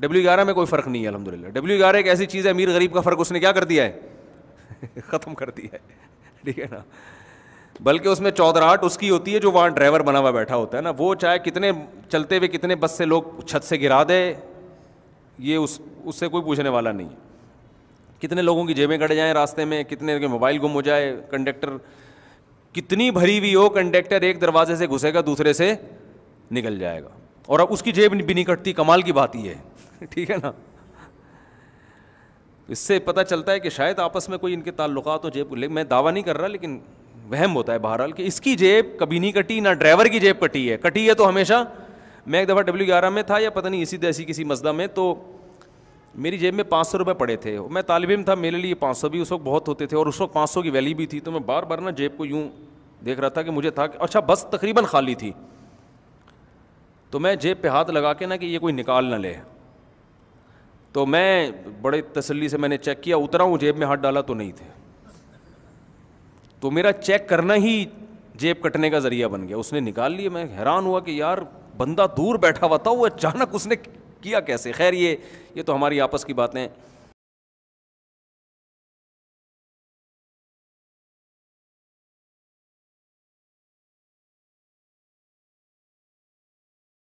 W ग्यारह में कोई फ़र्क नहीं है अलहमदिल्ला डब्ल्यू ग्यारह एक ऐसी चीज़ है अमीर गरीब का फ़र्क उसने क्या कर दिया है ख़त्म कर दिया है ठीक है ना बल्कि उसमें चौधराहट उसकी होती है जो वहाँ ड्राइवर बना हुआ बैठा होता है ना वो चाहे कितने चलते हुए कितने बस से लोग छत से गिरा दे ये उस उससे कोई पूछने वाला नहीं कितने लोगों की जेबें कट जाएँ रास्ते में कितने के मोबाइल गुम हो जाए कंडक्टर कितनी भरी हुई हो कंडक्टर एक दरवाजे से घुसेगा दूसरे से निकल जाएगा और अब उसकी जेब भी नहीं कटती कमाल की बात ही है ठीक है ना तो इससे पता चलता है कि शायद आपस में कोई इनके ताल्लुक हो जेब मैं दावा नहीं कर रहा लेकिन वहम होता है बहरहाल कि इसकी जेब कभी नहीं कटी ना ड्राइवर की जेब कटी है कटी है तो हमेशा मैं एक दफ़ा डब्ल्यू ग्यारह में था या पता नहीं इसी ऐसी किसी मजदा में तो मेरी जेब में पाँच सौ रुपये पड़े थे मैं तालब इम था मेरे लिए पाँच सौ भी उस वक्त बहुत होते थे और उस वक्त पाँच सौ की वैली भी थी तो मैं बार बार ना जेब को यूँ देख रहा था कि मुझे था कि अच्छा बस तकरीबन खाली थी तो मैं जेब पे हाथ लगा के ना कि ये कोई निकाल ना ले तो मैं बड़े तसल्ली से मैंने चेक किया उतरा हूँ जेब में हाथ डाला तो नहीं थे तो मेरा चेक करना ही जेब कटने का जरिया बन गया उसने निकाल लिए मैं हैरान हुआ कि यार बंदा दूर बैठा हुआ था वो अचानक उसने किया कैसे खैर ये ये तो हमारी आपस की बातें